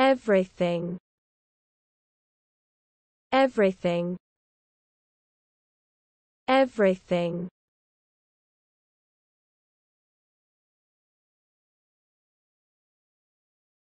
everything everything everything